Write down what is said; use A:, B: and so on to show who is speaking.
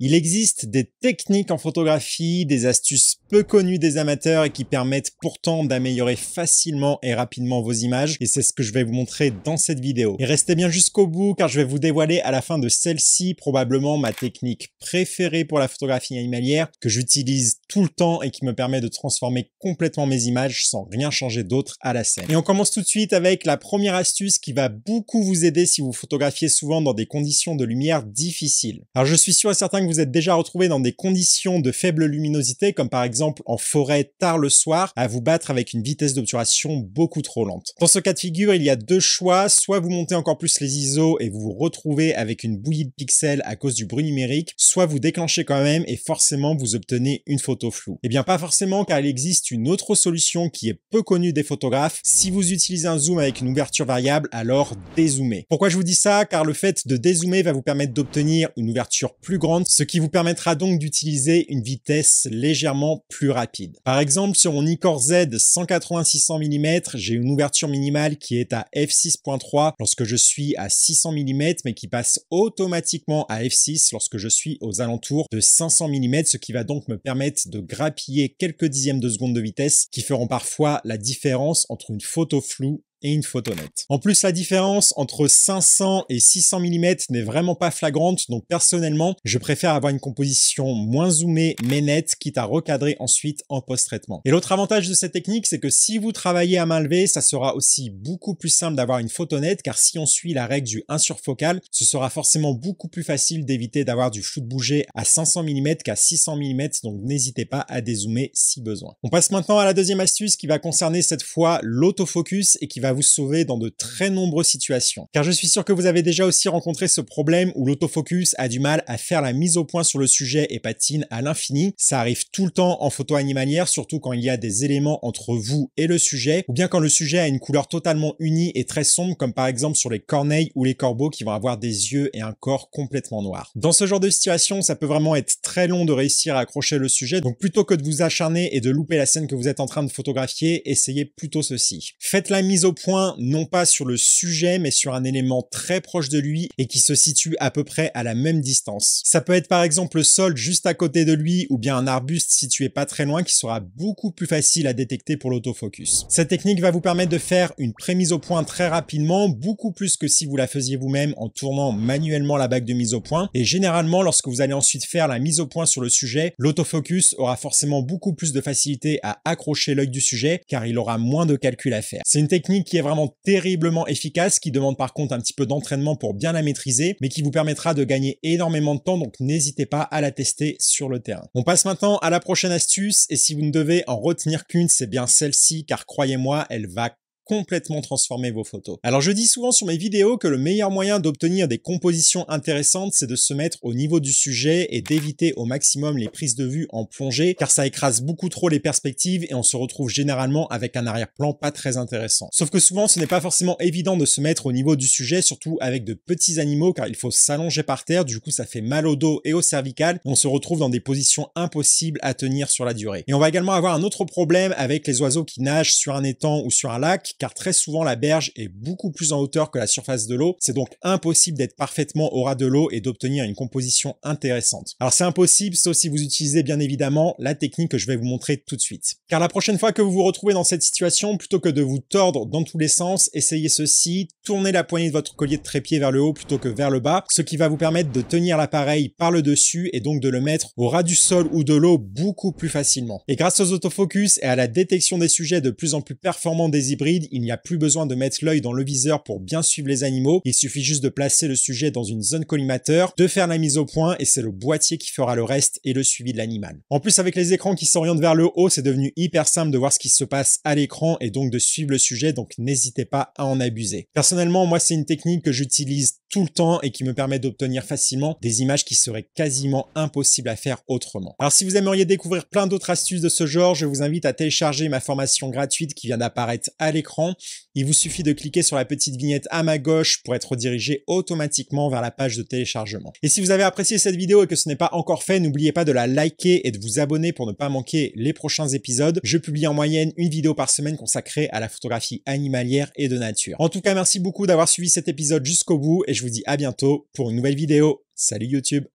A: Il existe des techniques en photographie, des astuces peu connues des amateurs et qui permettent pourtant d'améliorer facilement et rapidement vos images et c'est ce que je vais vous montrer dans cette vidéo. Et restez bien jusqu'au bout car je vais vous dévoiler à la fin de celle-ci probablement ma technique préférée pour la photographie animalière que j'utilise tout le temps et qui me permet de transformer complètement mes images sans rien changer d'autre à la scène. Et on commence tout de suite avec la première astuce qui va beaucoup vous aider si vous photographiez souvent dans des conditions de lumière difficiles. Alors je suis sûr et certain vous êtes déjà retrouvé dans des conditions de faible luminosité, comme par exemple en forêt tard le soir, à vous battre avec une vitesse d'obturation beaucoup trop lente. Dans ce cas de figure, il y a deux choix, soit vous montez encore plus les ISO et vous vous retrouvez avec une bouillie de pixels à cause du bruit numérique, soit vous déclenchez quand même et forcément vous obtenez une photo floue. Eh bien pas forcément car il existe une autre solution qui est peu connue des photographes, si vous utilisez un zoom avec une ouverture variable, alors dézoomez. Pourquoi je vous dis ça Car le fait de dézoomer va vous permettre d'obtenir une ouverture plus grande ce qui vous permettra donc d'utiliser une vitesse légèrement plus rapide. Par exemple, sur mon Icore Z 180-600 mm, j'ai une ouverture minimale qui est à f6.3 lorsque je suis à 600 mm, mais qui passe automatiquement à f6 lorsque je suis aux alentours de 500 mm, ce qui va donc me permettre de grappiller quelques dixièmes de seconde de vitesse qui feront parfois la différence entre une photo floue et une nette. En plus, la différence entre 500 et 600 mm n'est vraiment pas flagrante, donc personnellement, je préfère avoir une composition moins zoomée mais nette, quitte à recadrer ensuite en post-traitement. Et l'autre avantage de cette technique, c'est que si vous travaillez à main levée, ça sera aussi beaucoup plus simple d'avoir une photo nette, car si on suit la règle du 1 sur focal, ce sera forcément beaucoup plus facile d'éviter d'avoir du flou de bouger à 500 mm qu'à 600 mm, donc n'hésitez pas à dézoomer si besoin. On passe maintenant à la deuxième astuce qui va concerner cette fois l'autofocus et qui va vous sauver dans de très nombreuses situations. Car je suis sûr que vous avez déjà aussi rencontré ce problème où l'autofocus a du mal à faire la mise au point sur le sujet et patine à l'infini. Ça arrive tout le temps en photo animalière, surtout quand il y a des éléments entre vous et le sujet, ou bien quand le sujet a une couleur totalement unie et très sombre, comme par exemple sur les corneilles ou les corbeaux qui vont avoir des yeux et un corps complètement noir. Dans ce genre de situation, ça peut vraiment être très long de réussir à accrocher le sujet, donc plutôt que de vous acharner et de louper la scène que vous êtes en train de photographier, essayez plutôt ceci. Faites la mise au point point non pas sur le sujet mais sur un élément très proche de lui et qui se situe à peu près à la même distance. Ça peut être par exemple le sol juste à côté de lui ou bien un arbuste situé pas très loin qui sera beaucoup plus facile à détecter pour l'autofocus. Cette technique va vous permettre de faire une prémise au point très rapidement, beaucoup plus que si vous la faisiez vous-même en tournant manuellement la bague de mise au point et généralement lorsque vous allez ensuite faire la mise au point sur le sujet, l'autofocus aura forcément beaucoup plus de facilité à accrocher l'œil du sujet car il aura moins de calculs à faire. C'est une technique qui qui est vraiment terriblement efficace, qui demande par contre un petit peu d'entraînement pour bien la maîtriser, mais qui vous permettra de gagner énormément de temps, donc n'hésitez pas à la tester sur le terrain. On passe maintenant à la prochaine astuce, et si vous ne devez en retenir qu'une, c'est bien celle-ci, car croyez-moi, elle va complètement transformer vos photos. Alors je dis souvent sur mes vidéos que le meilleur moyen d'obtenir des compositions intéressantes, c'est de se mettre au niveau du sujet et d'éviter au maximum les prises de vue en plongée, car ça écrase beaucoup trop les perspectives et on se retrouve généralement avec un arrière-plan pas très intéressant. Sauf que souvent, ce n'est pas forcément évident de se mettre au niveau du sujet, surtout avec de petits animaux, car il faut s'allonger par terre, du coup ça fait mal au dos et au cervical, on se retrouve dans des positions impossibles à tenir sur la durée. Et on va également avoir un autre problème avec les oiseaux qui nagent sur un étang ou sur un lac, car très souvent la berge est beaucoup plus en hauteur que la surface de l'eau. C'est donc impossible d'être parfaitement au ras de l'eau et d'obtenir une composition intéressante. Alors c'est impossible, sauf si vous utilisez bien évidemment la technique que je vais vous montrer tout de suite. Car la prochaine fois que vous vous retrouvez dans cette situation, plutôt que de vous tordre dans tous les sens, essayez ceci, tourner la poignée de votre collier de trépied vers le haut plutôt que vers le bas, ce qui va vous permettre de tenir l'appareil par le dessus et donc de le mettre au ras du sol ou de l'eau beaucoup plus facilement. Et grâce aux autofocus et à la détection des sujets de plus en plus performants des hybrides, il n'y a plus besoin de mettre l'œil dans le viseur pour bien suivre les animaux, il suffit juste de placer le sujet dans une zone collimateur, de faire la mise au point et c'est le boîtier qui fera le reste et le suivi de l'animal. En plus avec les écrans qui s'orientent vers le haut, c'est devenu hyper simple de voir ce qui se passe à l'écran et donc de suivre le sujet, donc n'hésitez pas à en abuser personnellement, moi, c'est une technique que j'utilise tout le temps et qui me permet d'obtenir facilement des images qui seraient quasiment impossibles à faire autrement. Alors si vous aimeriez découvrir plein d'autres astuces de ce genre, je vous invite à télécharger ma formation gratuite qui vient d'apparaître à l'écran. Il vous suffit de cliquer sur la petite vignette à ma gauche pour être redirigé automatiquement vers la page de téléchargement. Et si vous avez apprécié cette vidéo et que ce n'est pas encore fait, n'oubliez pas de la liker et de vous abonner pour ne pas manquer les prochains épisodes. Je publie en moyenne une vidéo par semaine consacrée à la photographie animalière et de nature. En tout cas, merci beaucoup d'avoir suivi cet épisode jusqu'au bout et je vous dis à bientôt pour une nouvelle vidéo. Salut YouTube